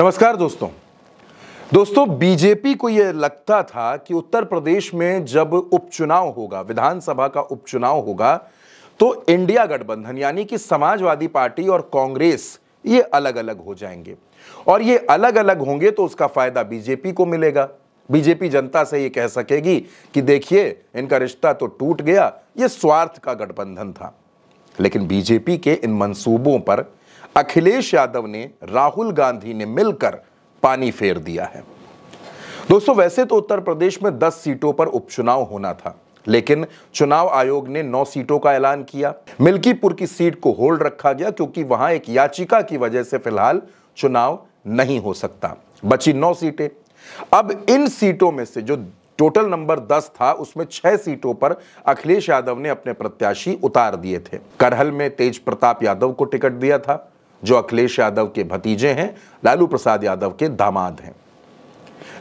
नमस्कार दोस्तों दोस्तों बीजेपी को यह लगता था कि उत्तर प्रदेश में जब उपचुनाव होगा विधानसभा का उपचुनाव होगा तो इंडिया गठबंधन यानी कि समाजवादी पार्टी और कांग्रेस ये अलग अलग हो जाएंगे और ये अलग अलग होंगे तो उसका फायदा बीजेपी को मिलेगा बीजेपी जनता से ये कह सकेगी कि देखिए इनका रिश्ता तो टूट गया ये स्वार्थ का गठबंधन था लेकिन बीजेपी के इन मंसूबों पर अखिलेश यादव ने राहुल गांधी ने मिलकर पानी फेर दिया है दोस्तों वैसे तो उत्तर प्रदेश में 10 सीटों पर उपचुनाव होना था लेकिन चुनाव आयोग ने 9 सीटों का ऐलान किया मिल्कीपुर की सीट को होल्ड रखा गया क्योंकि वहां एक याचिका की वजह से फिलहाल चुनाव नहीं हो सकता बची 9 सीटें अब इन सीटों में से जो टोटल नंबर 10 था उसमें छह सीटों पर अखिलेश यादव ने अपने प्रत्याशी उतार दिए थे करहल में तेज प्रताप यादव को टिकट दिया था जो अखिलेश यादव के भतीजे हैं लालू प्रसाद यादव के दामाद हैं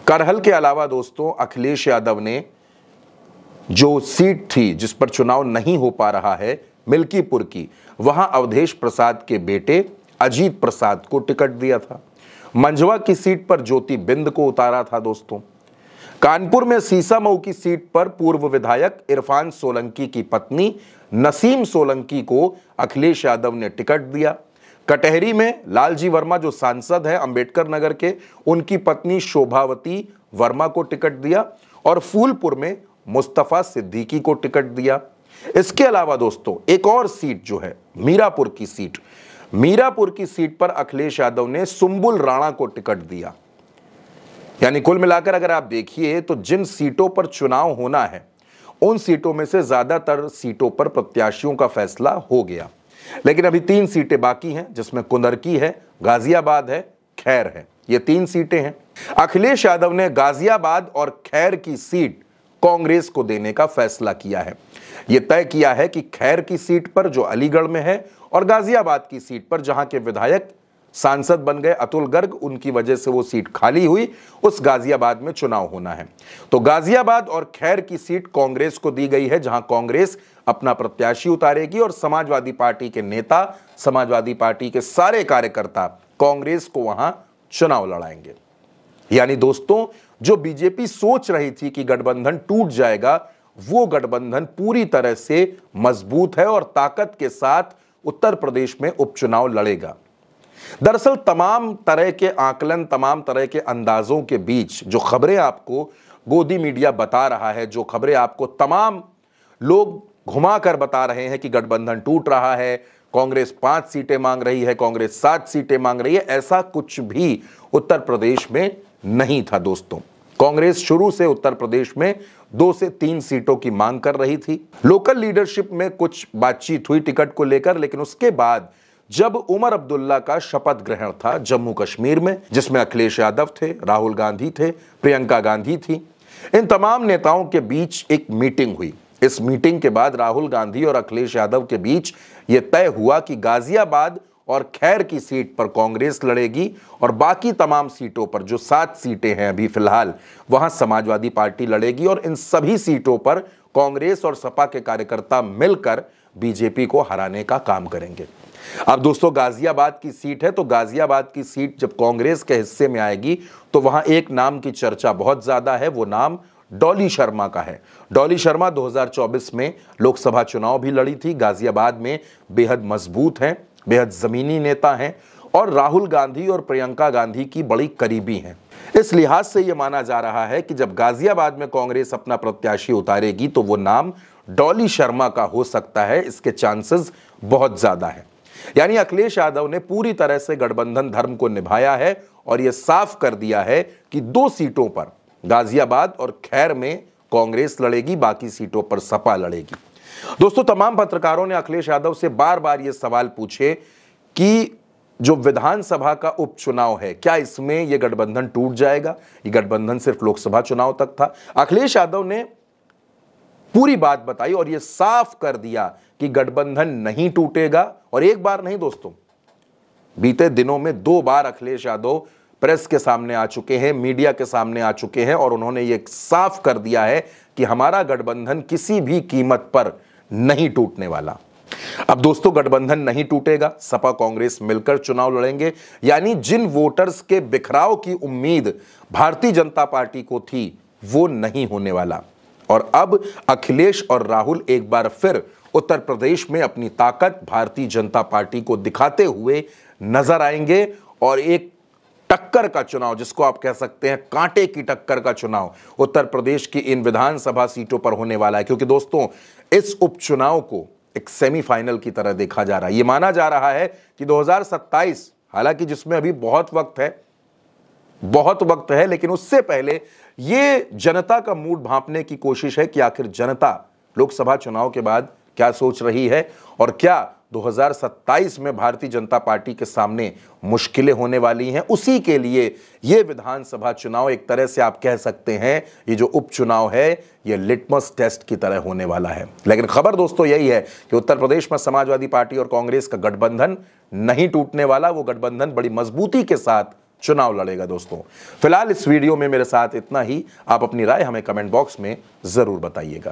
करहल के अलावा दोस्तों अखिलेश यादव ने जो सीट थी जिस पर चुनाव नहीं हो पा रहा है मिल्कीपुर की वहां अवधेश प्रसाद के बेटे अजीत प्रसाद को टिकट दिया था मंझवा की सीट पर ज्योति बिंद को उतारा था दोस्तों कानपुर में सीसा मऊ की सीट पर पूर्व विधायक इरफान सोलंकी की पत्नी नसीम सोलंकी को अखिलेश यादव ने टिकट दिया कटहरी में लालजी वर्मा जो सांसद हैं अंबेडकर नगर के उनकी पत्नी शोभावती वर्मा को टिकट दिया और फूलपुर में मुस्तफ़ा सिद्दीकी को टिकट दिया इसके अलावा दोस्तों एक और सीट जो है मीरापुर की सीट मीरापुर की सीट पर अखिलेश यादव ने सुम्बुल राणा को टिकट दिया यानी कुल मिलाकर अगर आप देखिए तो जिन सीटों पर चुनाव होना है उन सीटों में से ज़्यादातर सीटों पर प्रत्याशियों का फैसला हो गया लेकिन अभी तीन सीटें बाकी हैं जिसमें कुंदरकी है गाजियाबाद है खैर है ये तीन सीटें हैं अखिलेश यादव ने गाजियाबाद और खैर की सीट कांग्रेस को देने का फैसला किया है यह तय किया है कि खैर की सीट पर जो अलीगढ़ में है और गाजियाबाद की सीट पर जहां के विधायक सांसद बन गए अतुल गर्ग उनकी वजह से वो सीट खाली हुई उस गाजियाबाद में चुनाव होना है तो गाजियाबाद और खैर की सीट कांग्रेस को दी गई है जहां कांग्रेस अपना प्रत्याशी उतारेगी और समाजवादी पार्टी के नेता समाजवादी पार्टी के सारे कार्यकर्ता कांग्रेस को वहां चुनाव लड़ाएंगे यानी दोस्तों जो बीजेपी सोच रही थी कि गठबंधन टूट जाएगा वो गठबंधन पूरी तरह से मजबूत है और ताकत के साथ उत्तर प्रदेश में उपचुनाव लड़ेगा दरअसल तमाम तरह के आकलन तमाम तरह के अंदाजों के बीच जो खबरें आपको गोदी मीडिया बता रहा है जो खबरें आपको तमाम लोग घुमा कर बता रहे हैं कि गठबंधन टूट रहा है कांग्रेस पांच सीटें मांग रही है कांग्रेस सात सीटें मांग रही है ऐसा कुछ भी उत्तर प्रदेश में नहीं था दोस्तों कांग्रेस शुरू से उत्तर प्रदेश में दो से तीन सीटों की मांग कर रही थी लोकल लीडरशिप में कुछ बातचीत हुई टिकट को लेकर लेकिन उसके बाद जब उमर अब्दुल्ला का शपथ ग्रहण था जम्मू कश्मीर में जिसमें अखिलेश यादव थे राहुल गांधी थे प्रियंका गांधी थी इन तमाम नेताओं के बीच एक मीटिंग हुई इस मीटिंग के बाद राहुल गांधी और अखिलेश यादव के बीच ये तय हुआ कि गाजियाबाद और खैर की सीट पर कांग्रेस लड़ेगी और बाकी तमाम सीटों पर जो सात सीटें हैं अभी फिलहाल वहां समाजवादी पार्टी लड़ेगी और इन सभी सीटों पर कांग्रेस और सपा के कार्यकर्ता मिलकर बीजेपी को हराने का काम करेंगे अब दोस्तों गाजियाबाद की सीट है तो गाजियाबाद की सीट जब कांग्रेस के हिस्से में आएगी तो वहां एक नाम की चर्चा बहुत ज्यादा है वो नाम डॉली शर्मा का है डॉली शर्मा 2024 में लोकसभा चुनाव भी लड़ी थी गाजियाबाद में बेहद मजबूत हैं बेहद ज़मीनी नेता हैं और राहुल गांधी और प्रियंका गांधी की बड़ी करीबी हैं इस लिहाज से यह माना जा रहा है कि जब गाजियाबाद में कांग्रेस अपना प्रत्याशी उतारेगी तो वो नाम डॉली शर्मा का हो सकता है इसके चांसेस बहुत ज़्यादा है यानी अखिलेश यादव ने पूरी तरह से गठबंधन धर्म को निभाया है और यह साफ कर दिया है कि दो सीटों पर गाजियाबाद और खैर में कांग्रेस लड़ेगी बाकी सीटों पर सपा लड़ेगी दोस्तों तमाम पत्रकारों ने अखिलेश यादव से बार बार ये सवाल पूछे कि जो विधानसभा का उपचुनाव है क्या इसमें यह गठबंधन टूट जाएगा यह गठबंधन सिर्फ लोकसभा चुनाव तक था अखिलेश यादव ने पूरी बात बताई और यह साफ कर दिया कि गठबंधन नहीं टूटेगा और एक बार नहीं दोस्तों बीते दिनों में दो बार अखिलेश यादव प्रेस के सामने आ चुके हैं मीडिया के सामने आ चुके हैं और उन्होंने ये साफ कर दिया है कि हमारा गठबंधन किसी भी कीमत पर नहीं टूटने वाला अब दोस्तों गठबंधन नहीं टूटेगा सपा कांग्रेस मिलकर चुनाव लड़ेंगे यानी जिन वोटर्स के बिखराव की उम्मीद भारतीय जनता पार्टी को थी वो नहीं होने वाला और अब अखिलेश और राहुल एक बार फिर उत्तर प्रदेश में अपनी ताकत भारतीय जनता पार्टी को दिखाते हुए नजर आएंगे और एक टक्कर का चुनाव जिसको आप कह सकते हैं कांटे की टक्कर का चुनाव उत्तर प्रदेश की इन विधानसभा सीटों पर होने वाला है क्योंकि दोस्तों इस उपचुनाव को एक सेमीफाइनल की तरह देखा जा रहा है ये माना जा रहा है कि 2027 हालांकि जिसमें अभी बहुत वक्त है बहुत वक्त है लेकिन उससे पहले ये जनता का मूड भांपने की कोशिश है कि आखिर जनता लोकसभा चुनाव के बाद क्या सोच रही है और क्या 2027 में भारतीय जनता पार्टी के सामने मुश्किलें होने वाली हैं उसी के लिए ये विधानसभा चुनाव एक तरह से आप कह सकते हैं ये जो उपचुनाव है ये लिटमस टेस्ट की तरह होने वाला है लेकिन खबर दोस्तों यही है कि उत्तर प्रदेश में समाजवादी पार्टी और कांग्रेस का गठबंधन नहीं टूटने वाला वो गठबंधन बड़ी मजबूती के साथ चुनाव लड़ेगा दोस्तों फिलहाल इस वीडियो में मेरे साथ इतना ही आप अपनी राय हमें कमेंट बॉक्स में जरूर बताइएगा